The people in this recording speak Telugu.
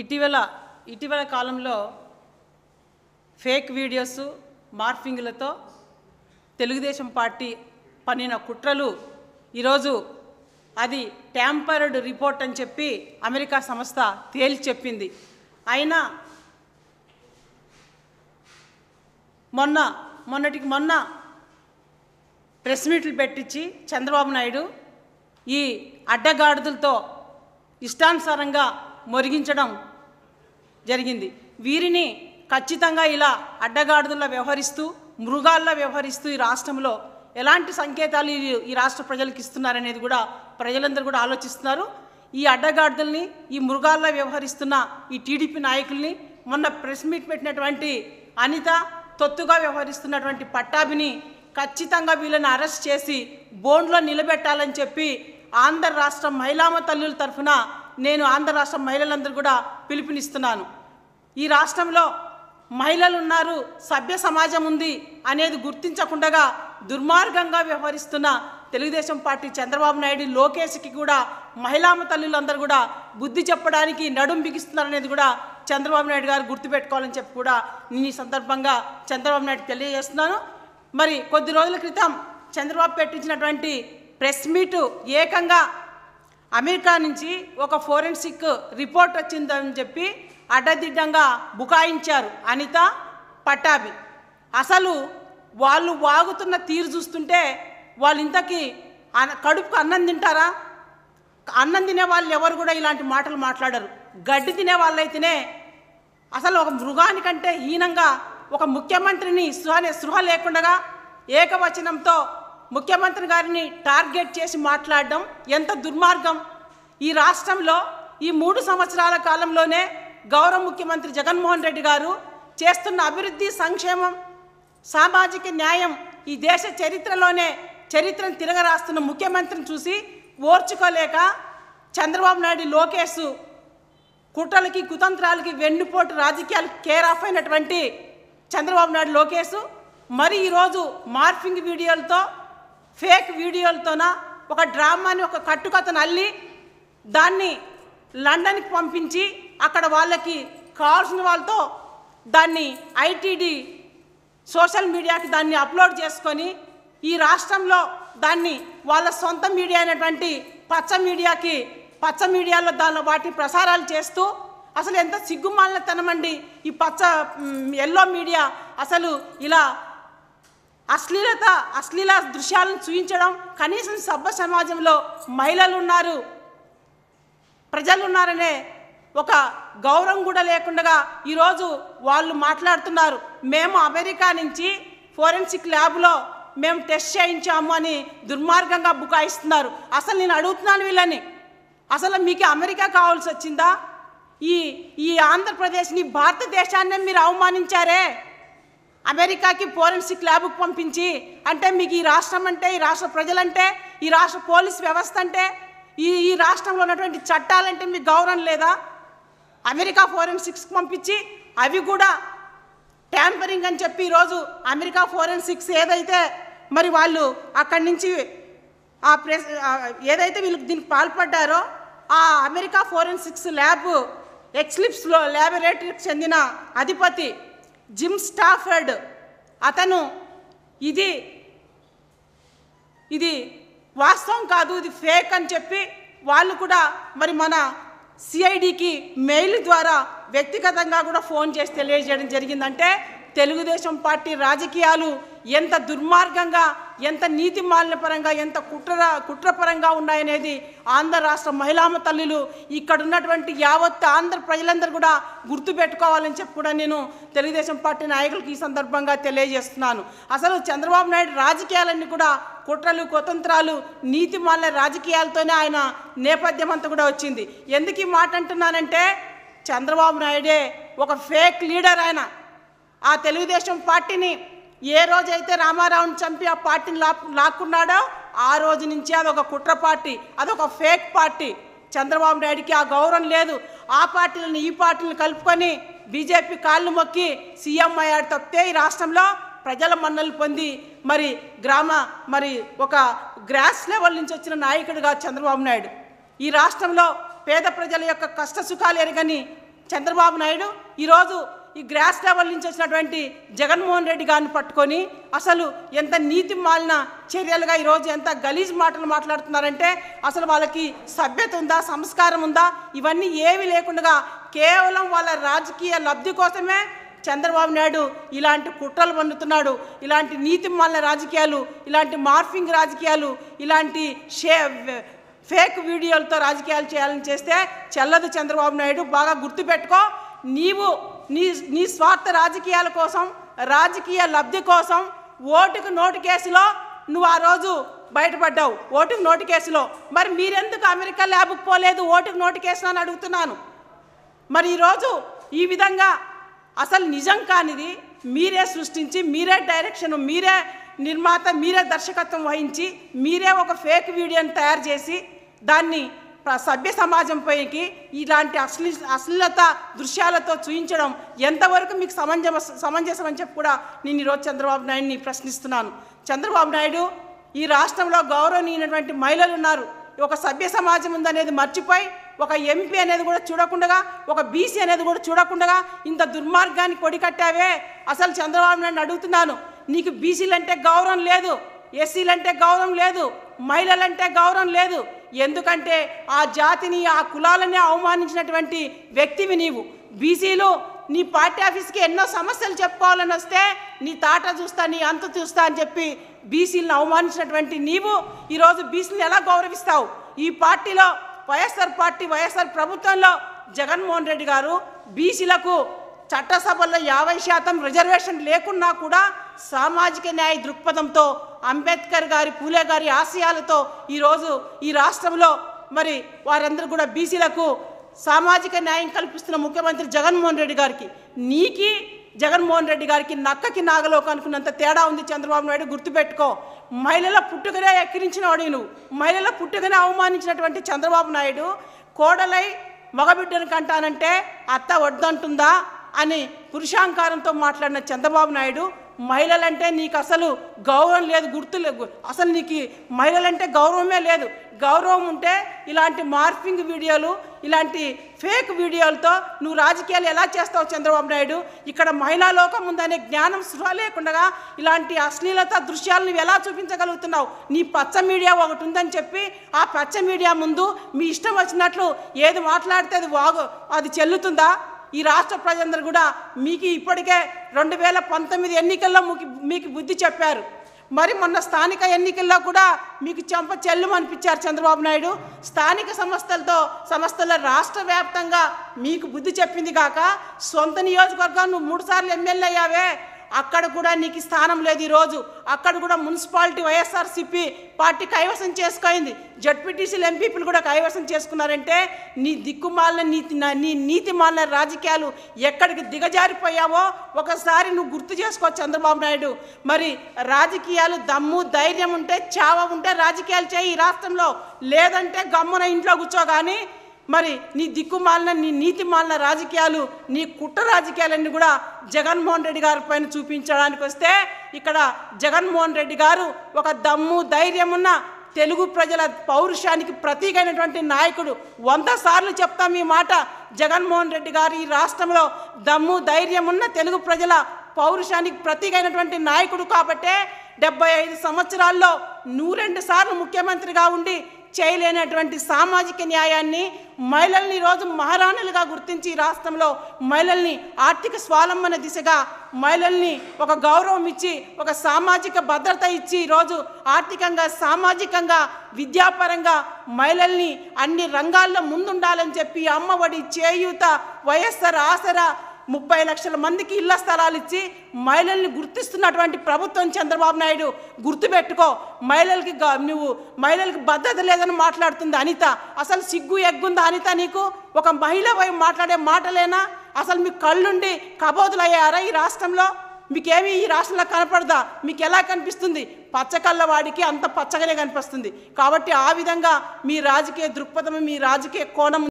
ఇటీవల ఇటీవల కాలంలో ఫేక్ వీడియోస్ మార్ఫింగ్లతో తెలుగుదేశం పార్టీ పనిన కుట్రలు ఈరోజు అది ట్యాంపర్డ్ రిపోర్ట్ అని చెప్పి అమెరికా సంస్థ తేల్చి చెప్పింది అయినా మొన్న మొన్నటికి మొన్న ప్రెస్ మీట్లు పెట్టించి చంద్రబాబు నాయుడు ఈ అడ్డగాడుదలతో ఇష్టానుసారంగా మొరిగించడం జరిగింది వీరిని ఖచ్చితంగా ఇలా అడ్డగాడుదల్లా వ్యవహరిస్తూ మృగాల్లో వ్యవహరిస్తూ ఈ రాష్ట్రంలో ఎలాంటి సంకేతాలు ఈ రాష్ట్ర ప్రజలకు ఇస్తున్నారనేది కూడా ప్రజలందరూ కూడా ఆలోచిస్తున్నారు ఈ అడ్డగాడుదల్ని ఈ మృగాల్లో వ్యవహరిస్తున్న ఈ టీడీపీ నాయకుల్ని మొన్న ప్రెస్ మీట్ పెట్టినటువంటి అనిత తొత్తుగా వ్యవహరిస్తున్నటువంటి పట్టాభిని ఖచ్చితంగా వీళ్ళని అరెస్ట్ చేసి బోన్లో నిలబెట్టాలని చెప్పి ఆంధ్ర రాష్ట్ర మహిళామ తల్లుల తరఫున నేను ఆంధ్ర రాష్ట్ర మహిళలందరూ కూడా పిలుపునిస్తున్నాను ఈ రాష్ట్రంలో మహిళలు ఉన్నారు సభ్య సమాజం ఉంది అనేది గుర్తించకుండా దుర్మార్గంగా వ్యవహరిస్తున్న తెలుగుదేశం పార్టీ చంద్రబాబు నాయుడు లోకేష్కి కూడా మహిళా తల్లులందరూ కూడా బుద్ధి చెప్పడానికి నడుం బిగిస్తున్నారనేది కూడా చంద్రబాబు నాయుడు గారు గుర్తుపెట్టుకోవాలని చెప్పి కూడా నేను ఈ సందర్భంగా చంద్రబాబు నాయుడు తెలియజేస్తున్నాను మరి కొద్ది రోజుల క్రితం చంద్రబాబు పెట్టించినటువంటి ప్రెస్ మీటు ఏకంగా అమెరికా నుంచి ఒక ఫోరెన్సిక్ రిపోర్ట్ వచ్చిందని చెప్పి అడ్డదిడ్డంగా బుకాయించారు అనిత పటాబి అసలు వాళ్ళు వాగుతున్న తీరు చూస్తుంటే వాళ్ళు ఇంతకీ కడుపుకు అన్నం తింటారా అన్నం తినే వాళ్ళు ఎవరు కూడా ఇలాంటి మాటలు మాట్లాడరు గడ్డి తినే వాళ్ళైతేనే అసలు ఒక మృగానికంటే హీనంగా ఒక ముఖ్యమంత్రిని సృహ సృహ లేకుండా ఏకవచనంతో ముఖ్యమంత్రి గారిని టార్గెట్ చేసి మాట్లాడడం ఎంత దుర్మార్గం ఈ రాష్ట్రంలో ఈ మూడు సంవత్సరాల కాలంలోనే గౌరవ ముఖ్యమంత్రి జగన్మోహన్ రెడ్డి గారు చేస్తున్న అభివృద్ధి సంక్షేమం సామాజిక న్యాయం ఈ దేశ చరిత్రలోనే చరిత్రను తిరగరాస్తున్న ముఖ్యమంత్రిని చూసి ఓర్చుకోలేక చంద్రబాబు నాయుడు లోకేష్ కుట్రలకి కుతంత్రాలకి వెన్నుపోటు రాజకీయాలు కేర్ ఆఫ్ అయినటువంటి చంద్రబాబు నాయుడు లోకేష్ మరి ఈరోజు మార్ఫింగ్ వీడియోలతో ఫేక్ వీడియోలతోన ఒక డ్రామాని ఒక కట్టుకథను అల్లి దాన్ని లండన్కి పంపించి అక్కడ వాళ్ళకి కావాల్సిన వాళ్ళతో దాన్ని ఐటీడీ సోషల్ మీడియాకి దాన్ని అప్లోడ్ చేసుకొని ఈ రాష్ట్రంలో దాన్ని వాళ్ళ సొంత మీడియా అయినటువంటి పచ్చ మీడియాకి పచ్చ మీడియాలో దాని వాటి ప్రసారాలు చేస్తూ అసలు ఎంత తనమండి ఈ పచ్చ ఎల్లో మీడియా అసలు ఇలా అశ్లీలత అశ్లీల దృశ్యాలను చూపించడం కనీసం సభ్య సమాజంలో మహిళలు ఉన్నారు ప్రజలు ఉన్నారనే ఒక గౌరవం కూడా లేకుండా ఈరోజు వాళ్ళు మాట్లాడుతున్నారు మేము అమెరికా నుంచి ఫోరెన్సిక్ ల్యాబ్లో మేము టెస్ట్ చేయించాము అని దుర్మార్గంగా బుకాయిస్తున్నారు అసలు నేను అడుగుతున్నాను వీళ్ళని అసలు మీకు అమెరికా కావాల్సి వచ్చిందా ఈ ఈ ఆంధ్రప్రదేశ్ని భారతదేశాన్నే మీరు అవమానించారే అమెరికాకి ఫోరెన్సిక్ ల్యాబ్కు పంపించి అంటే మీకు ఈ రాష్ట్రం అంటే ఈ రాష్ట్ర ప్రజలంటే ఈ రాష్ట్ర పోలీస్ వ్యవస్థ అంటే ఈ ఈ రాష్ట్రంలో ఉన్నటువంటి చట్టాలంటే మీకు గౌరవం లేదా అమెరికా ఫోరెన్సిక్స్కి పంపించి అవి కూడా ట్యాంపరింగ్ అని చెప్పి ఈరోజు అమెరికా ఫోరెన్సిక్స్ ఏదైతే మరి వాళ్ళు అక్కడి నుంచి ఆ ప్రెస్ ఏదైతే వీళ్ళు దీనికి పాల్పడ్డారో ఆ అమెరికా ఫోరెన్సిక్స్ ల్యాబ్ ఎక్స్లిప్స్లో ల్యాబొరేటరీకి చెందిన అధిపతి జిమ్ స్టాఫర్డ్ అతను ఇది ఇది వాస్తవం కాదు ఇది ఫేక్ అని చెప్పి వాళ్ళు కూడా మరి మన సిఐడికి మెయిల్ ద్వారా వ్యక్తిగతంగా కూడా ఫోన్ చేసి తెలియజేయడం జరిగిందంటే తెలుగుదేశం పార్టీ రాజకీయాలు ఎంత దుర్మార్గంగా ఎంత నీతి మాలినపరంగా ఎంత కుట్ర కుట్రపరంగా ఉన్నాయనేది ఆంధ్ర రాష్ట్ర మహిళామ తల్లులు ఇక్కడ ఉన్నటువంటి యావత్ ఆంధ్ర ప్రజలందరూ కూడా గుర్తుపెట్టుకోవాలని చెప్పి కూడా నేను తెలుగుదేశం పార్టీ నాయకులకు ఈ సందర్భంగా తెలియజేస్తున్నాను అసలు చంద్రబాబు నాయుడు రాజకీయాలన్నీ కూడా కుట్రలు కుతంత్రాలు నీతి మాలిన రాజకీయాలతోనే ఆయన నేపథ్యం అంతా కూడా వచ్చింది ఎందుకు ఈ మాట అంటున్నానంటే చంద్రబాబు నాయుడే ఒక ఫేక్ లీడర్ ఆయన ఆ తెలుగుదేశం పార్టీని ఏ రోజైతే రామారావుని చంపి ఆ పార్టీని లా లాక్కున్నాడో ఆ రోజు నుంచి అదొక కుట్ర పార్టీ అదొక ఫేక్ పార్టీ చంద్రబాబు నాయుడికి ఆ గౌరవం లేదు ఆ పార్టీలను ఈ పార్టీలను కలుపుకొని బీజేపీ కాళ్ళు మొక్కి సీఎం అయ్యాడు తప్పితే ఈ రాష్ట్రంలో ప్రజల మన్నలు పొంది మరి గ్రామ మరి ఒక గ్రాస్ లెవెల్ నుంచి వచ్చిన నాయకుడిగా చంద్రబాబు నాయుడు ఈ రాష్ట్రంలో పేద ప్రజల యొక్క కష్ట ఎరగని చంద్రబాబు నాయుడు ఈరోజు ఈ గ్రాస్ లెవెల్ నుంచి వచ్చినటువంటి జగన్మోహన్ రెడ్డి గారిని పట్టుకొని అసలు ఎంత నీతి మాలిన చర్యలుగా ఈరోజు ఎంత గలీజ్ మాటలు మాట్లాడుతున్నారంటే అసలు వాళ్ళకి సభ్యత ఉందా సంస్కారం ఉందా ఇవన్నీ ఏవి లేకుండా కేవలం వాళ్ళ రాజకీయ లబ్ధి కోసమే చంద్రబాబు నాయుడు ఇలాంటి కుట్రలు పండుతున్నాడు ఇలాంటి నీతి మాలిన రాజకీయాలు ఇలాంటి మార్ఫింగ్ రాజకీయాలు ఇలాంటి షే ఫేక్ వీడియోలతో రాజకీయాలు చేయాలని చేస్తే చెల్లదు చంద్రబాబు నాయుడు బాగా గుర్తుపెట్టుకో నీవు నీ నీ స్వార్థ రాజకీయాల కోసం రాజకీయ లబ్ధి కోసం ఓటుకు నోటు కేసులో నువ్వు ఆ రోజు బయటపడ్డావు ఓటుకు నోటు కేసులో మరి మీరెందుకు అమెరికా ల్యాబ్కి పోలేదు ఓటుకు నోటు కేసులో అని అడుగుతున్నాను మరి ఈరోజు ఈ విధంగా అసలు నిజం కానిది మీరే సృష్టించి మీరే డైరెక్షన్ మీరే నిర్మాత మీరే దర్శకత్వం వహించి మీరే ఒక ఫేక్ వీడియోని తయారు చేసి దాన్ని సభ్య సమాజంపైకి ఇలాంటి అశ్లీ అశ్లీలత దృశ్యాలతో చూయించడం ఎంతవరకు మీకు సమంజ సమంజసం అని చెప్పి కూడా నేను ఈరోజు చంద్రబాబు నాయుడిని ప్రశ్నిస్తున్నాను చంద్రబాబు నాయుడు ఈ రాష్ట్రంలో గౌరవనీయమైనటువంటి మహిళలు ఉన్నారు ఒక సభ్య సమాజం ఉందనేది మర్చిపోయి ఒక ఎంపీ అనేది కూడా చూడకుండా ఒక బీసీ అనేది కూడా చూడకుండా ఇంత దుర్మార్గాన్ని కొడికట్టావే అసలు చంద్రబాబు నాయుడు అడుగుతున్నాను నీకు బీసీలంటే గౌరవం లేదు ఎస్సీలంటే గౌరవం లేదు మహిళలంటే గౌరవం లేదు ఎందుకంటే ఆ జాతిని ఆ కులాలని అవమానించినటువంటి వ్యక్తివి నీవు బీసీలు నీ పార్టీ ఆఫీస్కి ఎన్నో సమస్యలు చెప్పుకోవాలని వస్తే నీ తాట చూస్తా నీ అంత చూస్తా అని చెప్పి బీసీలను అవమానించినటువంటి నీవు ఈరోజు బీసీలను ఎలా గౌరవిస్తావు ఈ పార్టీలో వైఎస్ఆర్ పార్టీ వైఎస్ఆర్ ప్రభుత్వంలో జగన్మోహన్ రెడ్డి గారు బీసీలకు చట్టసభల్లో యాభై శాతం రిజర్వేషన్ లేకున్నా కూడా సామాజిక న్యాయ దృక్పథంతో అంబేద్కర్ గారి పూలే గారి ఆశయాలతో ఈరోజు ఈ రాష్ట్రంలో మరి వారందరూ కూడా బీసీలకు సామాజిక న్యాయం కల్పిస్తున్న ముఖ్యమంత్రి జగన్మోహన్ రెడ్డి గారికి నీకి జగన్మోహన్ రెడ్డి గారికి నక్కకి నాగలోకి అనుకున్నంత తేడా ఉంది చంద్రబాబు నాయుడు గుర్తుపెట్టుకో మహిళల పుట్టుకనే వాడి నువ్వు మహిళల పుట్టుకనే అవమానించినటువంటి చంద్రబాబు నాయుడు కోడలై మగబిడ్డను కంటానంటే అత్త వద్దంటుందా అని పురుషాంకారంతో మాట్లాడిన చంద్రబాబు నాయుడు మహిళలంటే నీకు అసలు గౌరవం లేదు గుర్తు లేదు అసలు నీకు మహిళలంటే గౌరవమే లేదు గౌరవం ఉంటే ఇలాంటి మార్పింగ్ వీడియోలు ఇలాంటి ఫేక్ వీడియోలతో నువ్వు రాజకీయాలు ఎలా చేస్తావు చంద్రబాబు నాయుడు ఇక్కడ మహిళా లోకం ఉందనే జ్ఞానం సృహ లేకుండా ఇలాంటి అశ్లీలత దృశ్యాలు నువ్వు ఎలా చూపించగలుగుతున్నావు నీ పచ్చ మీడియా ఒకటి ఉందని చెప్పి ఆ పచ్చ మీడియా ముందు మీ ఇష్టం వచ్చినట్లు ఏది మాట్లాడితే అది వాగు అది చెల్లుతుందా ఈ రాష్ట్ర ప్రజలందరూ కూడా మీకు ఇప్పటికే రెండు వేల పంతొమ్మిది ఎన్నికల్లో మీకు మీకు బుద్ధి చెప్పారు మరి మొన్న స్థానిక ఎన్నికల్లో కూడా మీకు చెంప చెల్లుమనిపించారు చంద్రబాబు నాయుడు స్థానిక సంస్థలతో సంస్థల రాష్ట్ర వ్యాప్తంగా మీకు బుద్ధి చెప్పింది కాక సొంత నియోజకవర్గం నువ్వు మూడుసార్లు ఎమ్మెల్యే అయ్యావే అక్కడ కూడా నీకు స్థానం లేదు ఈరోజు అక్కడ కూడా మున్సిపాలిటీ వైఎస్ఆర్సీపీ పార్టీ కైవసం చేసుకోయింది జడ్పీటీసీలు ఎంపీపీలు కూడా కైవసం చేసుకున్నారంటే నీ దిక్కుమాలిన నీతి నీ నీతి మాలిన రాజకీయాలు ఎక్కడికి దిగజారిపోయావో ఒకసారి నువ్వు గుర్తు చేసుకో చంద్రబాబు నాయుడు మరి రాజకీయాలు దమ్ము ధైర్యం ఉంటే చావ ఉంటే రాజకీయాలు చేయి ఈ రాష్ట్రంలో లేదంటే గమ్మున ఇంట్లో కూర్చో కానీ మరి నీ దిక్కుమాలిన నీ నీతి మాలిన రాజకీయాలు నీ కుట్ర రాజకీయాలన్నీ కూడా జగన్మోహన్ రెడ్డి గారి పైన చూపించడానికి వస్తే ఇక్కడ జగన్మోహన్ రెడ్డి గారు ఒక దమ్ము ధైర్యం ఉన్న తెలుగు ప్రజల పౌరుషానికి ప్రతీకైనటువంటి నాయకుడు వంద సార్లు చెప్తాం ఈ మాట జగన్మోహన్ రెడ్డి గారు ఈ రాష్ట్రంలో దమ్ము ధైర్యం ఉన్న తెలుగు ప్రజల పౌరుషానికి ప్రతీకైనటువంటి నాయకుడు కాబట్టే డెబ్బై ఐదు సంవత్సరాల్లో నూరెండు సార్లు ముఖ్యమంత్రిగా ఉండి చేయలేనటువంటి సామాజిక న్యాయాన్ని మహిళల్ని ఈరోజు మహారాణులుగా గుర్తించి రాష్ట్రంలో మహిళల్ని ఆర్థిక స్వాలంబన దిశగా మహిళల్ని ఒక గౌరవం ఇచ్చి ఒక సామాజిక భద్రత ఇచ్చి ఈరోజు ఆర్థికంగా సామాజికంగా విద్యాపరంగా మహిళల్ని అన్ని రంగాల్లో ముందుండాలని చెప్పి అమ్మఒడి చేయూత వైఎస్ఆర్ ఆసరా ముప్పై లక్షల మందికి ఇళ్ల స్థలాలు ఇచ్చి మహిళల్ని గుర్తిస్తున్నటువంటి ప్రభుత్వం చంద్రబాబు నాయుడు గుర్తుపెట్టుకో మహిళలకి నువ్వు మహిళలకి భద్రత లేదని మాట్లాడుతుంది అనిత అసలు సిగ్గు ఎగ్గుందా అనిత నీకు ఒక మహిళ వైపు మాట్లాడే మాటలేనా అసలు మీ కళ్ళుండి కబోదులు అయ్యారా ఈ రాష్ట్రంలో మీకేమీ ఈ రాష్ట్రంలో కనపడదా మీకు ఎలా కనిపిస్తుంది పచ్చకళ్ళవాడికి వాడికి అంత పచ్చగానే కనిపిస్తుంది కాబట్టి ఆ విధంగా మీ రాజకీయ దృక్పథం మీ రాజకీయ కోణం